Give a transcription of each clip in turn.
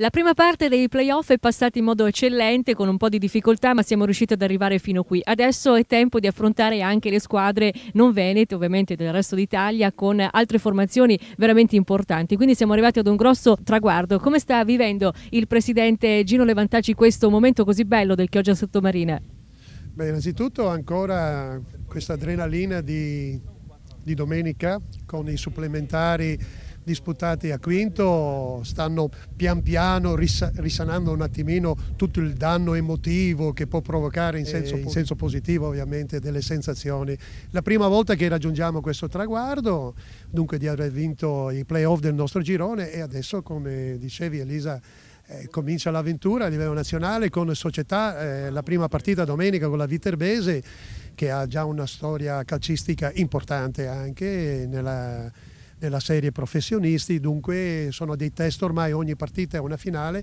La prima parte dei playoff è passata in modo eccellente, con un po' di difficoltà, ma siamo riusciti ad arrivare fino qui. Adesso è tempo di affrontare anche le squadre non venete, ovviamente del resto d'Italia, con altre formazioni veramente importanti. Quindi siamo arrivati ad un grosso traguardo. Come sta vivendo il presidente Gino Levantaci questo momento così bello del Chioggia Sottomarina? Beh, innanzitutto ancora questa adrenalina di, di domenica con i supplementari disputati a Quinto stanno pian piano risanando un attimino tutto il danno emotivo che può provocare in eh, senso, in senso positivo ovviamente delle sensazioni. La prima volta che raggiungiamo questo traguardo, dunque di aver vinto i playoff del nostro girone e adesso come dicevi Elisa eh, comincia l'avventura a livello nazionale con società, eh, la prima partita domenica con la Viterbese che ha già una storia calcistica importante anche nella della serie professionisti, dunque sono dei test ormai, ogni partita è una finale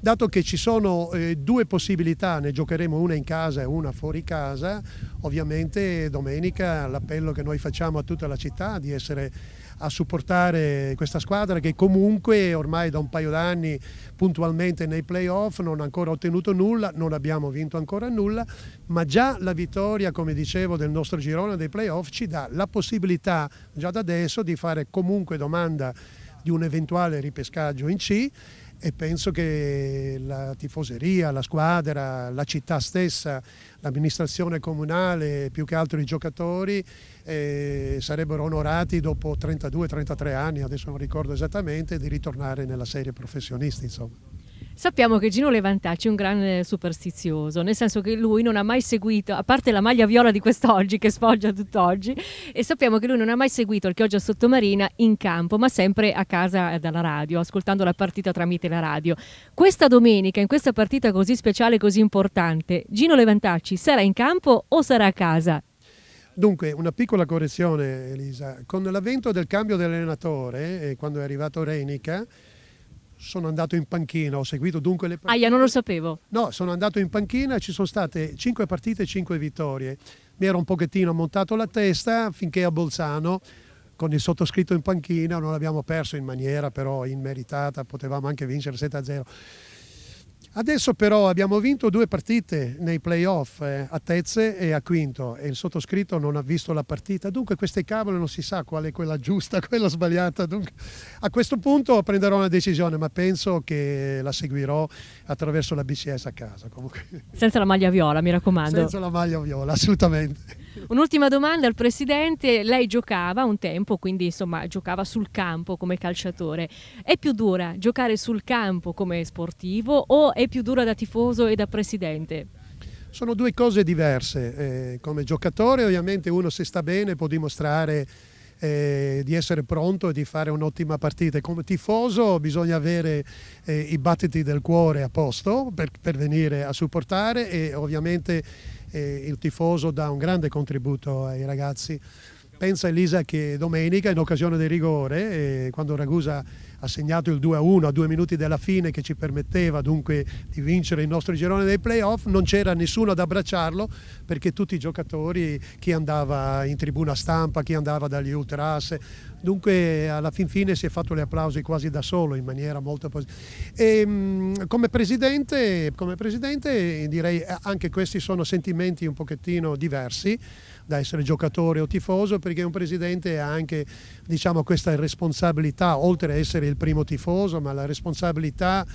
dato che ci sono eh, due possibilità, ne giocheremo una in casa e una fuori casa, ovviamente domenica l'appello che noi facciamo a tutta la città di essere a supportare questa squadra che comunque ormai da un paio d'anni puntualmente nei playoff non ha ancora ottenuto nulla, non abbiamo vinto ancora nulla, ma già la vittoria, come dicevo, del nostro girone dei playoff ci dà la possibilità già da adesso di fare comunque domanda di un eventuale ripescaggio in C e penso che la tifoseria, la squadra, la città stessa, l'amministrazione comunale, più che altro i giocatori eh, sarebbero onorati dopo 32-33 anni, adesso non ricordo esattamente, di ritornare nella serie professionisti. Insomma. Sappiamo che Gino Levantacci è un grande eh, superstizioso, nel senso che lui non ha mai seguito, a parte la maglia viola di quest'oggi che sfoggia tutt'oggi, e sappiamo che lui non ha mai seguito il Chioggia Sottomarina in campo, ma sempre a casa eh, dalla radio, ascoltando la partita tramite la radio. Questa domenica, in questa partita così speciale, così importante, Gino Levantacci sarà in campo o sarà a casa? Dunque, una piccola correzione Elisa, con l'avvento del cambio dell'allenatore, eh, quando è arrivato Renica, sono andato in panchina, ho seguito dunque le partite. io non lo sapevo. No, sono andato in panchina, ci sono state 5 partite e 5 vittorie. Mi ero un pochettino montato la testa finché a Bolzano, con il sottoscritto in panchina, non abbiamo perso in maniera però immeritata, potevamo anche vincere 7-0. Adesso però abbiamo vinto due partite nei playoff eh, a Tezze e a Quinto e il sottoscritto non ha visto la partita, dunque queste cavole non si sa qual è quella giusta, quella sbagliata, dunque a questo punto prenderò una decisione ma penso che la seguirò attraverso la BCS a casa comunque. Senza la maglia viola mi raccomando. Senza la maglia viola assolutamente. Un'ultima domanda al Presidente. Lei giocava un tempo, quindi insomma giocava sul campo come calciatore. È più dura giocare sul campo come sportivo o è più dura da tifoso e da Presidente? Sono due cose diverse. Eh, come giocatore ovviamente uno se sta bene può dimostrare eh, di essere pronto e di fare un'ottima partita. Come tifoso bisogna avere eh, i battiti del cuore a posto per, per venire a supportare e ovviamente eh, il tifoso dà un grande contributo ai ragazzi. Pensa Elisa che domenica in occasione del rigore, eh, quando Ragusa ha segnato il 2-1 a due minuti della fine che ci permetteva dunque di vincere il nostro girone dei playoff, non c'era nessuno ad abbracciarlo perché tutti i giocatori, chi andava in tribuna stampa, chi andava dagli ultras, dunque alla fin fine si è fatto gli applausi quasi da solo in maniera molto positiva. E, ehm, Come presidente, come presidente direi anche questi sono sentimenti un pochettino diversi da essere giocatore o tifoso perché un presidente ha anche diciamo, questa responsabilità oltre a essere il primo tifoso, ma la responsabilità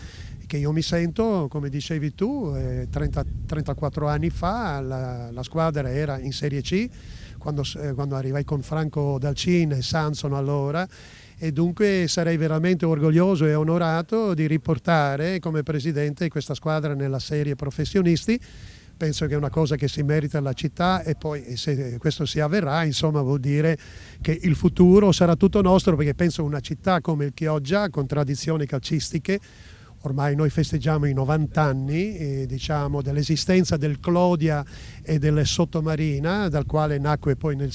che io mi sento, come dicevi tu, 30, eh, 34 anni fa la, la squadra era in Serie C, quando, eh, quando arrivai con Franco Dalcin e Sanson allora, e dunque sarei veramente orgoglioso e onorato di riportare come presidente questa squadra nella serie professionisti penso che è una cosa che si merita la città e poi eh, se questo si avverrà insomma vuol dire che il futuro sarà tutto nostro perché penso una città come il Chioggia con tradizioni calcistiche ormai noi festeggiamo i 90 anni eh, diciamo, dell'esistenza del Clodia e del Sottomarina, dal quale nacque poi nel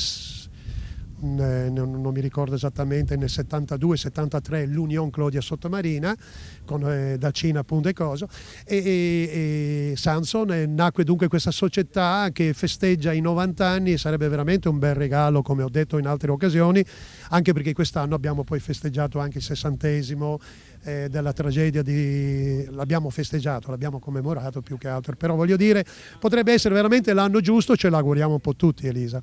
non, non, mi ricordo esattamente, nel 72-73 l'Union Claudia Sottomarina, con, eh, da Cina appunto e coso, e, e, e Samson eh, nacque dunque questa società che festeggia i 90 anni e sarebbe veramente un bel regalo, come ho detto in altre occasioni, anche perché quest'anno abbiamo poi festeggiato anche il sessantesimo eh, della tragedia di... l'abbiamo festeggiato, l'abbiamo commemorato più che altro, però voglio dire potrebbe essere veramente l'anno giusto, ce l'auguriamo un po' tutti Elisa.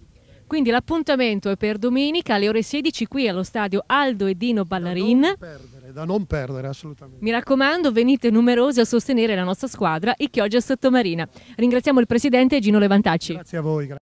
Quindi l'appuntamento è per domenica alle ore 16 qui allo stadio Aldo e Dino Ballarin. Da non perdere, da non perdere assolutamente. Mi raccomando, venite numerosi a sostenere la nostra squadra, i Chioggia Sottomarina. Ringraziamo il presidente Gino Levantacci. Grazie a voi.